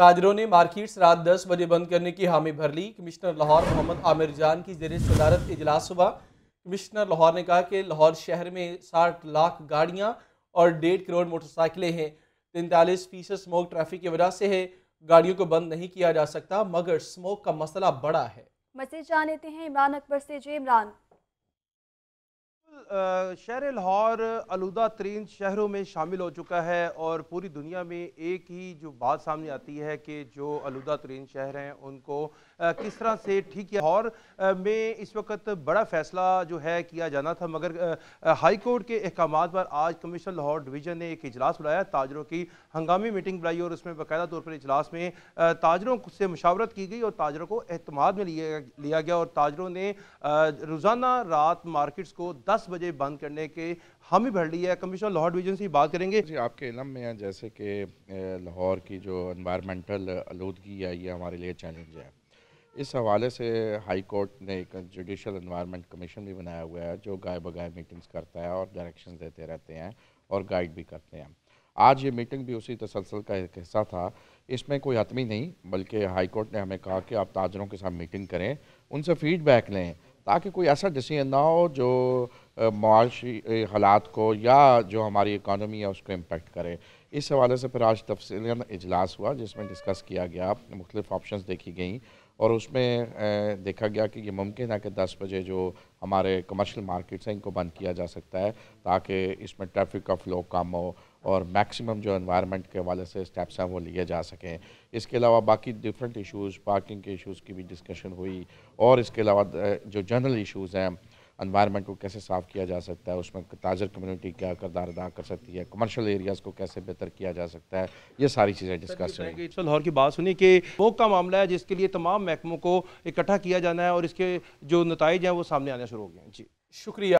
ताजरों ने मार्केट्स रात 10 बजे बंद करने की हामी भर ली कमिश्नर लाहौर मोहम्मद आमिर जान की जेर सदारत इजलास हुआ कमिश्नर लाहौर ने कहा कि लाहौर शहर में साठ लाख गाड़ियाँ और डेढ़ करोड़ मोटरसाइकिलें हैं तैंतालीस फीसद स्मोक ट्रैफिक की वजह से है गाड़ियों को बंद नहीं किया जा सकता मगर स्मोक का मसला बड़ा है मजे जान लेते हैं इमरान अकबर से जी इमरान शहर लाहौर आलूदा तरीन शहरों में शामिल हो चुका है और पूरी दुनिया में एक ही जो बात सामने आती है कि जो आलूदा तरीन शहर हैं उनको किस तरह से ठीक किया लाहौर में इस वक्त बड़ा फैसला जो है किया जाना था मगर हाई कोर्ट के अहकाम पर आज कमिश्नर लाहौर डिवीज़न ने एक इजलास बुलाया ताजरों की हंगामी मीटिंग बुलाई और उसमें बाकायदा तौर पर इजलास में ताजरों से मशावरत की गई और ताजरों को अहतमाद में लिया गया और ताजरों ने रोज़ाना रात मार्केट्स को दस 10 बजे बंद करने के हम ही भर लिया है कमिश्नर लाहौर डिवीजन से बात करेंगे जी आपके इलम में जैसे कि लाहौर की जो इन्वायरमेंटल आलूदगी है ये हमारे लिए चैलेंज है इस हवाले से हाई कोर्ट ने एक जुडिशल इन्वायरमेंट कमीशन भी बनाया हुआ है जो गाय गाय मीटिंग्स करता है और डायरेक्शन देते रहते हैं और गाइड भी करते हैं आज ये मीटिंग भी उसी तसलसल का एक हिस्सा था इसमें कोई हतमी नहीं बल्कि हाई कोर्ट ने हमें कहा कि आप ताजरों के साथ मीटिंग करें उनसे फीडबैक लें ताकि कोई ऐसा डिसीजन ना हो जो मुआशी हालात को या जो हमारी इकानमी है उसको इम्पेक्ट करे इस हवाले से फिर आज तफसी इजलास हुआ जिसमें डिस्कस किया गया मुख्तफ ऑप्शन देखी गई और उसमें देखा गया कि ये मुमकिन है कि 10 बजे जो हमारे कमर्शियल मार्केट्स हैं इनको बंद किया जा सकता है ताकि इसमें ट्रैफिक का फ्लो कम हो और मैक्सिमम जो एनवायरनमेंट के हवाले से स्टेप्स हैं वो लिए जा सकें इसके अलावा बाकी डिफरेंट इशूज़ पार्किंग के इशूज़ की भी डिस्कशन हुई और इसके अलावा जो जनरल इशूज़ हैं एनवायरनमेंट को कैसे साफ़ किया जा सकता है उसमें ताजर कम्युनिटी क्या करदार अदा कर सकती है कमर्शियल एरियाज़ को कैसे बेहतर किया जा सकता है ये सारी चीज़ें डिस्कस लाहौर की बात सुनी कि वो का मामला है जिसके लिए तमाम महकमों को इकट्ठा किया जाना है और इसके जो नतज हैं वो सामने आना शुरू हो गए हैं जी शुक्रिया